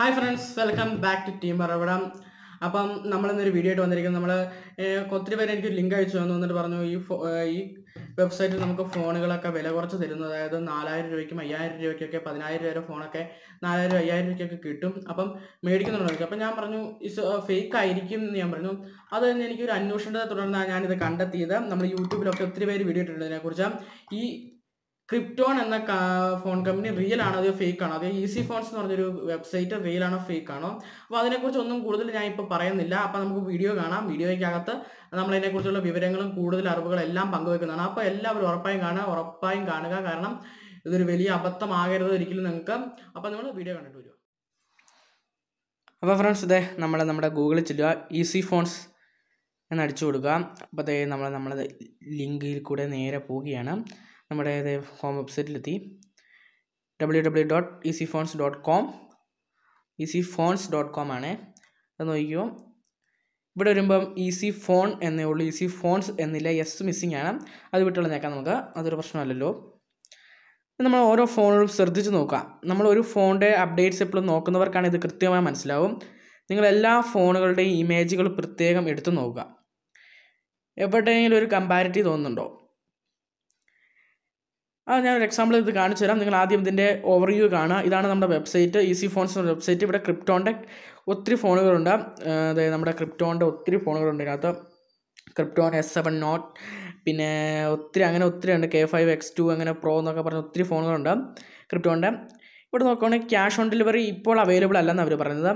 hi friends welcome back to team പറവിടം അപ്പം നമ്മളിന്നൊരു വീഡിയോ ആയിട്ട് വന്നിരിക്കുന്നത് നമ്മൾ ഒത്തിരി പേര് എനിക്കൊരു ലിങ്ക് അയച്ചു തന്നു എന്നിട്ട് പറഞ്ഞു ഈ ഈ വെബ്സൈറ്റിൽ നമുക്ക് ഫോണുകളൊക്കെ വില കുറച്ച് തരുന്നു അതായത് നാലായിരം രൂപയ്ക്കും അയ്യായിരം രൂപയ്ക്കൊക്കെ പതിനായിരം രൂപയുടെ ഫോണൊക്കെ നാലായിരം അയ്യായിരം രൂപയ്ക്കൊക്കെ കിട്ടും അപ്പം മേടിക്കുന്നുണ്ടോ അപ്പം ഞാൻ പറഞ്ഞു ഇസ് ഫേക്ക് ആയിരിക്കും എന്ന് ഞാൻ പറഞ്ഞു അത് തന്നെ എനിക്കൊരു അന്വേഷണത്തെ തുടർന്നാണ് ഞാനിത് കണ്ടെത്തിയത് നമ്മൾ യൂട്യൂബിലൊക്കെ ഒത്തിരി പേര് വീഡിയോ ഇട്ടിട്ടുണ്ട് ഇതിനെക്കുറിച്ച് ഈ ക്രിപ്റ്റോൺ എന്ന ഫോൺ കമ്പനി റിയൽ ആണോ അതോ ഫേക്ക് ആണോ അതോ ഈസി ഫോൺസ് എന്ന് പറഞ്ഞൊരു വെബ്സൈറ്റ് റിയൽ ആണോ ഫേക്ക് ആണോ അപ്പോൾ അതിനെക്കുറിച്ച് ഒന്നും കൂടുതൽ ഞാൻ ഇപ്പോൾ പറയുന്നില്ല അപ്പോൾ നമുക്ക് വീഡിയോ കാണാം വീഡിയോയ്ക്കകത്ത് നമ്മൾ ഇതിനെക്കുറിച്ചുള്ള വിവരങ്ങളും കൂടുതൽ അറിവുകളെല്ലാം പങ്കുവെക്കുന്നതാണ് അപ്പോൾ എല്ലാവരും ഉറപ്പായും കാണുക ഉറപ്പായും കാണുക കാരണം ഇതൊരു വലിയ അബദ്ധമാകരുത് ഒരിക്കലും നിങ്ങൾക്ക് അപ്പോൾ നിങ്ങൾ വീഡിയോ കണ്ടിട്ട് വരിക അപ്പോൾ ഫ്രണ്ട്സ് ഇതേ നമ്മൾ നമ്മുടെ ഗൂഗിളിൽ ചെല്ലുക ഈസി ഫോൺസ് എന്ന് അടിച്ചു കൊടുക്കുക അപ്പോൾ നമ്മൾ നമ്മളത് ലിങ്കിൽ കൂടെ നേരെ പോവുകയാണ് നമ്മുടെ ഹോം വെബ്സൈറ്റിലെത്തി W W dot C phones dot com C phones dot com ആണ് അത് നോക്കിയോ ഇവിടെ വരുമ്പം ഈസി ഫോൺ എന്നേ ഉള്ളൂ ഈസി ഫോൺസ് എന്നില്ല എസ് മിസ്സിങ് ആണ് അത് വിട്ടുകളഞ്ഞേക്കാം നമുക്ക് അതൊരു പ്രശ്നമല്ലല്ലോ നമ്മൾ ഓരോ ഫോണുകളും ശ്രദ്ധിച്ച് നോക്കാം നമ്മൾ ഒരു ഫോണിൻ്റെ അപ്ഡേറ്റ്സ് എപ്പോഴും നോക്കുന്നവർക്കാണ് ഇത് കൃത്യമായി മനസ്സിലാവും നിങ്ങൾ എല്ലാ ഫോണുകളുടെയും ഇമേജുകൾ പ്രത്യേകം എടുത്തു നോക്കുക എവിടെയെങ്കിലും ഒരു കമ്പാരിറ്റി തോന്നുന്നുണ്ടോ അത് ഞാനൊരു എക്സാമ്പിൾ ഇത് കാണിച്ചു തരാം നിങ്ങൾ ആദ്യം ഇതിൻ്റെ ഓവർവ്യൂ കാണുക ഇതാണ് നമ്മുടെ വെബ്സൈറ്റ് ഈസി ഫോൺസ് എന്ന വെബ്സൈറ്റ് ഇവിടെ ക്രിപ്റ്റോണിൻ്റെ ഒത്തിരി ഫോണുകളുണ്ട് അതായത് നമ്മുടെ ക്രിപ്റ്റോണിൻ്റെ ഒത്തിരി ഫോണുകളുണ്ട് ഇതിനകത്ത് ക്രിപ്റ്റോൺ എസ് സെവൻ നോട്ട് പിന്നെ ഒത്തിരി അങ്ങനെ ഒത്തിരി ഉണ്ട് കെ ഫൈവ് എക്സ് ടു അങ്ങനെ പ്രോ എന്നൊക്കെ പറഞ്ഞ ഒത്തിരി ഫോണുകളുണ്ട് ക്രിപ്റ്റോണിൻ്റെ ഇവിടെ നോക്കുകയാണെങ്കിൽ ക്യാഷ് ഓൺ ഡെലിവറി ഇപ്പോൾ അവൈലബിൾ അല്ലെന്ന് അവർ പറയുന്നത്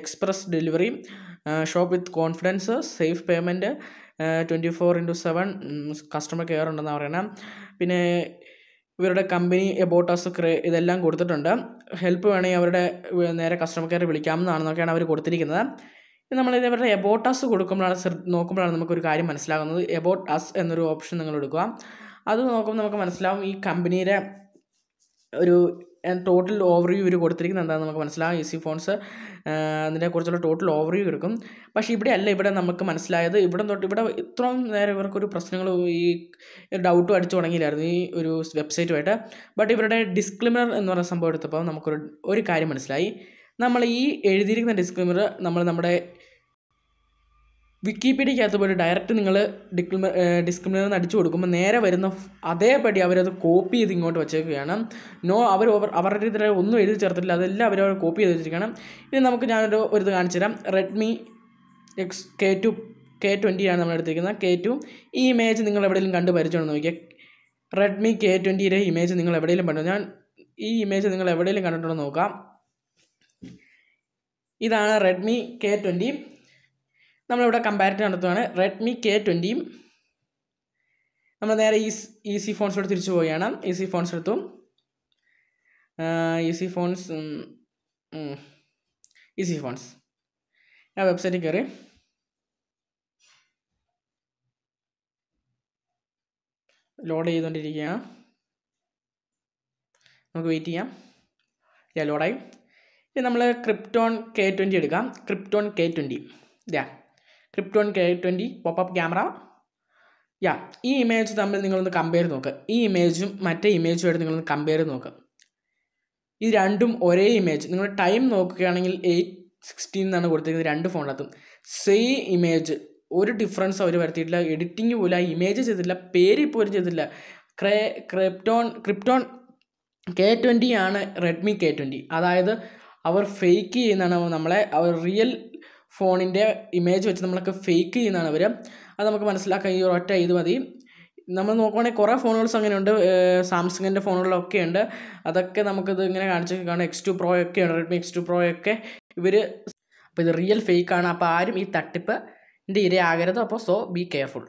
express delivery shop with confidence safe payment twenty four into seven customer care ഉണ്ടെന്നാണ് പറയുന്നത് പിന്നെ ഇവരുടെ കമ്പനി എബോട്ടാസ് അസ് ഇതെല്ലാം കൊടുത്തിട്ടുണ്ട് ഹെൽപ്പ് വേണമെങ്കിൽ അവരുടെ നേരെ കസ്റ്റമർ കെയർ വിളിക്കാമെന്നാണെന്നൊക്കെയാണ് അവർ കൊടുത്തിരിക്കുന്നത് നമ്മൾ ഇതേപോലെ എബൌട്ട് അസ് കൊടുക്കുമ്പോഴാണ് നോക്കുമ്പോഴാണ് നമുക്കൊരു കാര്യം മനസ്സിലാകുന്നത് എബൌട്ട് അസ് എന്നൊരു ഓപ്ഷൻ നിങ്ങൾ എടുക്കുക അത് നോക്കുമ്പോൾ നമുക്ക് മനസ്സിലാവും ഈ കമ്പനിയുടെ ഒരു ടോട്ടൽ ഓവർവ്യൂ ഇവർ കൊടുത്തിരിക്കുന്നത് എന്താണെന്ന് നമുക്ക് മനസ്സിലാകും മനസ്സിലാവും സി ഫോൺസ് അതിനെക്കുറിച്ചുള്ള ടോട്ടൽ ഓവർവ്യൂ എടുക്കും പക്ഷേ ഇവിടെ അല്ല ഇവിടെ നമുക്ക് മനസ്സിലായത് ഇവിടെ തൊട്ട് ഇവിടെ ഇത്രയും നേരം ഇവർക്കൊരു പ്രശ്നങ്ങൾ ഈ ഡൗട്ടും അടിച്ചു തുടങ്ങിയില്ലായിരുന്നു ഈ ഒരു വെബ്സൈറ്റുമായിട്ട് ബട്ട് ഇവരുടെ ഡിസ്ക്ലിമർ എന്ന് പറഞ്ഞ സംഭവം എടുത്തപ്പോൾ നമുക്കൊരു ഒരു കാര്യം മനസ്സിലായി നമ്മൾ ഈ എഴുതിയിരിക്കുന്ന ഡിസ്ക്ലിമർ നമ്മൾ നമ്മുടെ വിക്കിപീഡിയക്കകത്ത് പോയിട്ട് ഡയറക്റ്റ് നിങ്ങൾ ഡിക്ലിമ ഡിസ്ക്രിമിനർ അടിച്ചു കൊടുക്കുമ്പോൾ നേരെ വരുന്ന അതേപടി അവരത് കോപ്പി ചെയ്ത് ഇങ്ങോട്ട് വെച്ചേക്കുകയാണ് നോ അവർ അവരുടെ ഇതിൽ ഒന്നും എഴുതി ചേർത്തിട്ടില്ല അതെല്ലാം അവരവർ കോപ്പി ചെയ്ത് വെച്ചിരിക്കുകയാണ് ഇനി നമുക്ക് ഞാനൊരു ഒരു ഇത് കാണിച്ചു തരാം Redmi X K two K ട്വൻറ്റിയാണ് നമ്മൾ എടുത്തിരിക്കുന്നത് കെ ടു ഈ ഇമേജ് നിങ്ങൾ എവിടെയെങ്കിലും കണ്ട് പരിചയമാണെന്ന് നോക്കിയാൽ റെഡ്മി കെ ട്വൻറ്റിയുടെ ഇമേജ് നിങ്ങൾ എവിടെയെങ്കിലും കണ്ടു ഞാൻ ഈ ഇമേജ് നിങ്ങൾ എവിടെയെങ്കിലും കണ്ടിട്ടുണ്ടോ നോക്കാം ഇതാണ് റെഡ്മി കെ ട്വൻറ്റി നമ്മളിവിടെ കമ്പാരിറ്റീവ് നടത്തുകയാണ് റെഡ്മി കെ ട്വൻറ്റിയും നമ്മൾ നേരെ ഈ ഈസി ഫോൺസിലോട്ട് തിരിച്ചു പോവുകയാണ് ഈസി e ഫോൺസ് എടുത്തു ഈസി ഫോൺസ് ഈസി ഫോൺസ് ആ വെബ്സൈറ്റിൽ e e കയറി ലോഡ് ചെയ്തുകൊണ്ടിരിക്കുകയാണ് നമുക്ക് വെയിറ്റ് ചെയ്യാം യാ ലോഡായി ഇനി നമ്മൾ ക്രിപ്റ്റോൺ കെ ട്വൻറ്റി എടുക്കാം ക്രിപ്റ്റോൺ കെ ട്വൻറ്റി ഇതാ Krypton K twenty up camera yeah ഈ ഇമേജ് തമ്മിൽ നിങ്ങളൊന്ന് കമ്പയർ നോക്കുക ഈ ഇമേജും മറ്റേ ഇമേജുമായിട്ട് നിങ്ങളൊന്ന് കമ്പയർ നോക്കുക ഇത് രണ്ടും ഒരേ ഇമേജ് നിങ്ങൾ ടൈം നോക്കുകയാണെങ്കിൽ എയ്റ്റ് സിക്സ്റ്റീൻ എന്നാണ് കൊടുത്തിരിക്കുന്നത് രണ്ട് ഫോണിനകത്തും സെയിം ഇമേജ് ഒരു ഡിഫറൻസ് അവർ വരുത്തിയിട്ടില്ല എഡിറ്റിംഗ് പോലും ആ ഇമേജ് ചെയ്തിട്ടില്ല പേര് പോലും ചെയ്തിട്ടില്ല ക്രേ ക്രിപ്റ്റോൺ ക്രിപ്റ്റോൺ കെ ട്വൻറ്റി ആണ് റെഡ്മി കെ ട്വൻറ്റി അതായത് അവർ ഫേക്ക് ചെയ്യുന്നതാണ് നമ്മളെ അവർ റിയൽ ഫോണിൻ്റെ ഇമേജ് വെച്ച് നമ്മളൊക്കെ ഫേക്ക് ചെയ്യുന്നതാണ് അവർ അത് നമുക്ക് മനസ്സിലാക്കാൻ ഈ ഒറ്റ ഇത് മതി നമ്മൾ നോക്കുവാണെങ്കിൽ കുറേ ഫോണുകൾസ് അങ്ങനെയുണ്ട് സാംസങ്ങിൻ്റെ ഫോണുകളൊക്കെ ഉണ്ട് അതൊക്കെ നമുക്കിത് ഇങ്ങനെ കാണിച്ച് കാണാം എക്സ് ടു പ്രോ ഒക്കെ ഉണ്ട് റെഡ്മി എക്സ് ടു പ്രോ ഒക്കെ ഇവർ അപ്പോൾ ഇത് റിയൽ ഫേക്കാണ് അപ്പോൾ ആരും ഈ തട്ടിപ്പ് ഇരയാകരുത് അപ്പോൾ സോ ബി കെയർഫുൾ